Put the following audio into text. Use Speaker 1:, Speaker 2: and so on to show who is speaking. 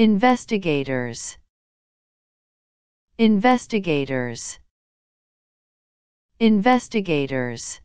Speaker 1: Investigators Investigators Investigators